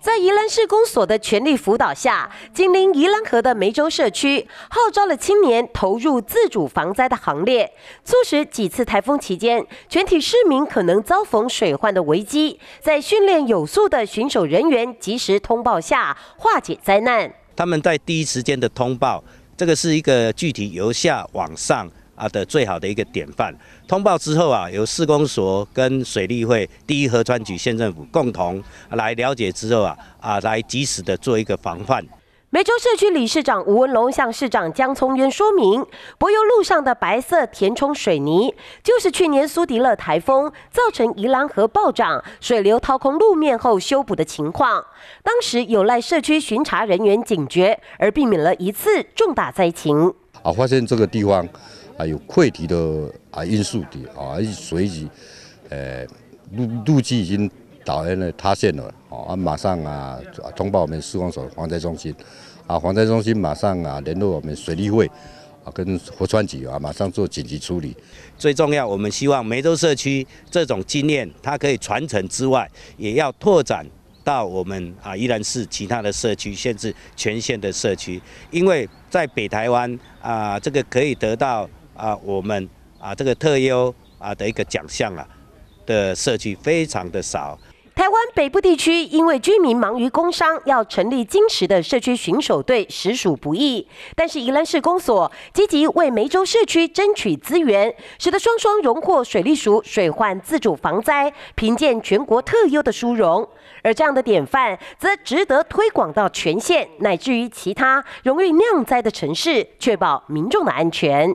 在宜兰市公所的全力辅导下，紧邻宜兰河的梅洲社区号召了青年投入自主防灾的行列，促使几次台风期间全体市民可能遭逢水患的危机，在训练有素的巡守人员及时通报下化解灾难。他们在第一时间的通报，这个是一个具体由下往上。啊的最好的一个典范，通报之后啊，由市公所跟水利会、第一河川局、县政府共同来了解之后啊，啊来及时的做一个防范。梅州社区理事长吴文龙向市长江聪渊说明，柏油路上的白色填充水泥，就是去年苏迪勒台风造成宜兰河暴涨，水流掏空路面后修补的情况。当时有赖社区巡查人员警觉，而避免了一次重大灾情。啊，发现这个地方啊有溃堤的啊因素的啊，随即，呃路路基已经导在了塌陷了啊，马上啊通报我们市工所防灾中心，啊防灾中心马上啊联络我们水利会啊跟河川局啊，马上做紧急处理。最重要，我们希望梅州社区这种经验，它可以传承之外，也要拓展。到我们啊，依然是其他的社区，甚至全县的社区，因为在北台湾啊，这个可以得到啊，我们啊这个特优啊的一个奖项啊的社区非常的少。台湾北部地区因为居民忙于工商，要成立金石的社区巡守队实属不易。但是宜兰市公所积极为梅州社区争取资源，使得双双荣获水利署水患自主防灾评鉴全国特优的殊荣。而这样的典范，则值得推广到全县乃至于其他容易酿灾的城市，确保民众的安全。